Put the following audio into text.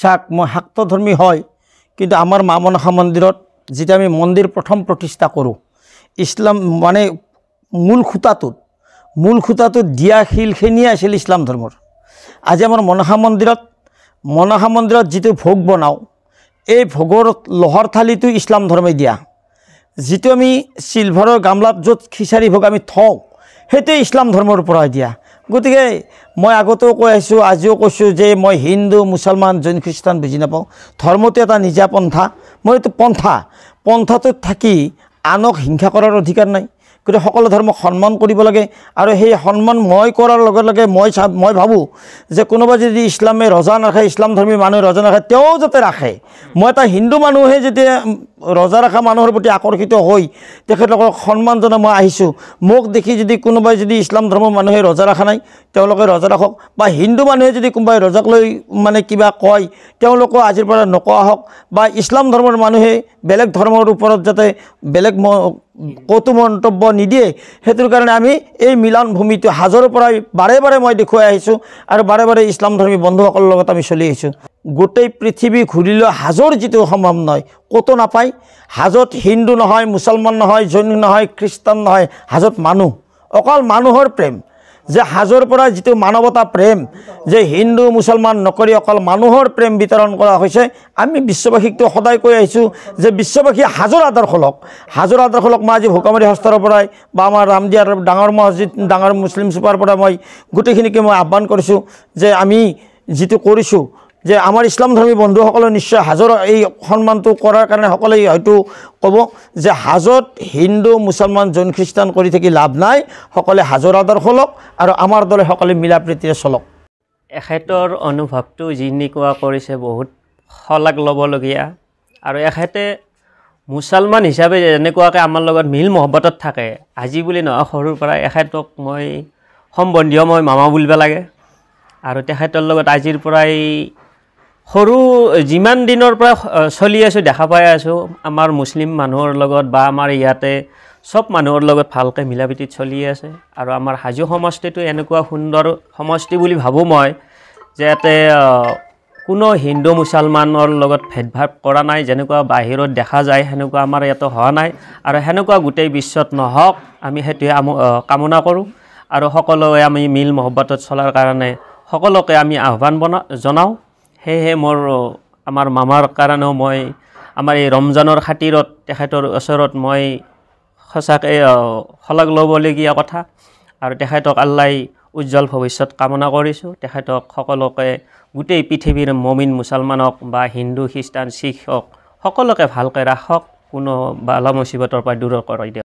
চাক মই শাক্তধৰ্মী হয় কিন্তু আমাৰ মা মনসা মন্দিৰত যেতিয়া আমি মন্দিৰ প্ৰথম প্ৰতিষ্ঠা কৰোঁ ইছলাম মানে মূল সূতাটোত মূল সূতাটোত দিয়া শিলখিনিয়ে আছিল ইছলাম ধৰ্মৰ আজি আমাৰ মনসা মন্দিৰত মনসা মন্দিৰত যিটো ভোগ বনাওঁ এই ভোগৰ লহৰ থালিটো ইছলাম ধৰ্মে দিয়া যিটো আমি চিলভাৰৰ গামলাত য'ত খিচাৰি ভোগ আমি থওঁ সেইটোৱে ইছলাম ধৰ্মৰ পৰাই দিয়া গতিকে মই আগতেও কৈ আছোঁ আজিও কৈছোঁ যে মই হিন্দু মুছলমান জৈন খ্ৰীষ্টান বুজি নাপাওঁ ধৰ্মটো এটা নিজা পন্থা মই এইটো পন্থা পন্থাটোত থাকি আনক হিংসা কৰাৰ অধিকাৰ নাই গতিকে সকলো ধৰ্মক সন্মান কৰিব লাগে আৰু সেই সন্মান মই কৰাৰ লগে লগে মই চা মই ভাবোঁ যে কোনোবা যদি ইছলামে ৰজা নাখায় ইছলাম ধৰ্মী মানুহে ৰজা নাখায় তেওঁ যাতে ৰাখে মই এটা হিন্দু মানুহে যেতিয়া ৰজা ৰখা মানুহৰ প্ৰতি আকৰ্ষিত হৈ তেখেতলোকক সন্মান জনাই মই আহিছোঁ মোক দেখি যদি কোনোবাই যদি ইছলাম ধৰ্মৰ মানুহে ৰজা ৰখা নাই তেওঁলোকে ৰজা ৰাখক বা হিন্দু মানুহে যদি কোনোবাই ৰজাক লৈ মানে কিবা কয় তেওঁলোকেও আজিৰ পৰা নকোৱা হওক বা ইছলাম ধৰ্মৰ মানুহে বেলেগ ধৰ্মৰ ওপৰত যাতে বেলেগ ক'তো মন্তব্য নিদিয়ে সেইটোৰ কাৰণে আমি এই মিলন ভূমিটো হাজৰ পৰাই বাৰে বাৰে মই দেখুৱাই আহিছোঁ আৰু বাৰে বাৰে ইছলাম ধৰ্মী বন্ধুসকলৰ লগত আমি চলি আহিছোঁ গোটেই পৃথিৱী ঘূৰি লৈ হাজৰ যিটো সম্ভৱ নহয় ক'তো নাপায় হাজত হিন্দু নহয় মুছলমান নহয় জৈন নহয় খ্ৰীষ্টান নহয় হাজত মানুহ অকল মানুহৰ প্ৰেম যে হাজৰ পৰা যিটো মানৱতা প্ৰেম যে হিন্দু মুছলমান নকৰি অকল মানুহৰ প্ৰেম বিতৰণ কৰা হৈছে আমি বিশ্ববাসীকতো সদায় কৈ আহিছোঁ যে বিশ্ববাসী হাজৰ আদৰ্শ লওক হাজৰ আদৰ্শ লওক মই আজি ভোকামৰী হস্তৰ পৰাই বা আমাৰ ৰামদিয়াৰ ডাঙৰ মছজিদ ডাঙৰ মুছলিম চুপাৰ পৰা মই গোটেইখিনিকে মই আহ্বান কৰিছোঁ যে আমি যিটো কৰিছোঁ যে আমাৰ ইছলাম ধৰ্মী বন্ধুসকলে নিশ্চয় হাজৰ এই সন্মানটো কৰাৰ কাৰণে সকলে হয়তো ক'ব যে হাজত হিন্দু মুছলমান জৈন খ্ৰীষ্টান কৰি থাকি লাভ নাই সকলোৱে হাজৰ আদৰ লওক আৰু আমাৰ দৰে সকলোৱে মিলা প্ৰীতিৰে চলক এখেতৰ অনুভৱটো যিনিকোৱা কৰিছে বহুত শলাগ ল'বলগীয়া আৰু এখেতে মুছলমান হিচাপে যেনেকুৱাকৈ আমাৰ লগত মিল মহব্বতত থাকে আজি বুলি নহয় সৰুৰ পৰা এখেতক মই সম্বন্ধীয় মই মামা বুলিব লাগে আৰু তেখেতৰ লগত আজিৰ পৰাই সৰু যিমান দিনৰ পৰা চলি আছোঁ দেখা পাই আছোঁ আমাৰ মুছলিম মানুহৰ লগত বা আমাৰ ইয়াতে চব মানুহৰ লগত ভালকৈ মিলা প্ৰীতিত চলি আছে আৰু আমাৰ হাজো সমষ্টিটো এনেকুৱা সুন্দৰ সমষ্টি বুলি ভাবোঁ মই যে ইয়াতে কোনো হিন্দু মুছলমানৰ লগত ভেদভাৱ কৰা নাই যেনেকুৱা বাহিৰত দেখা যায় সেনেকুৱা আমাৰ ইয়াতে হোৱা নাই আৰু সেনেকুৱা গোটেই বিশ্বত নহওক আমি সেইটোৱে কামনা কৰোঁ আৰু সকলোৱে আমি মিল মহব্বতত চলাৰ কাৰণে সকলোকে আমি আহ্বান বনা জনাওঁ সেয়েহে মোৰ আমাৰ মামাৰ কাৰণেও মই আমাৰ এই ৰমজানৰ খাতিৰত তেখেতৰ ওচৰত মই সঁচাকৈ শলাগ ল'বলগীয়া কথা আৰু তেখেতক আল্লাই উজ্জ্বল ভৱিষ্যত কামনা কৰিছোঁ তেখেতক সকলোকে গোটেই পৃথিৱীৰ মমিন মুছলমানক বা হিন্দু খ্ৰীষ্টান শিখ হওক সকলোকে ভালকৈ ৰাখক কোনো বালা মুচিবতৰ পৰা দূৰ কৰাই দিয়ক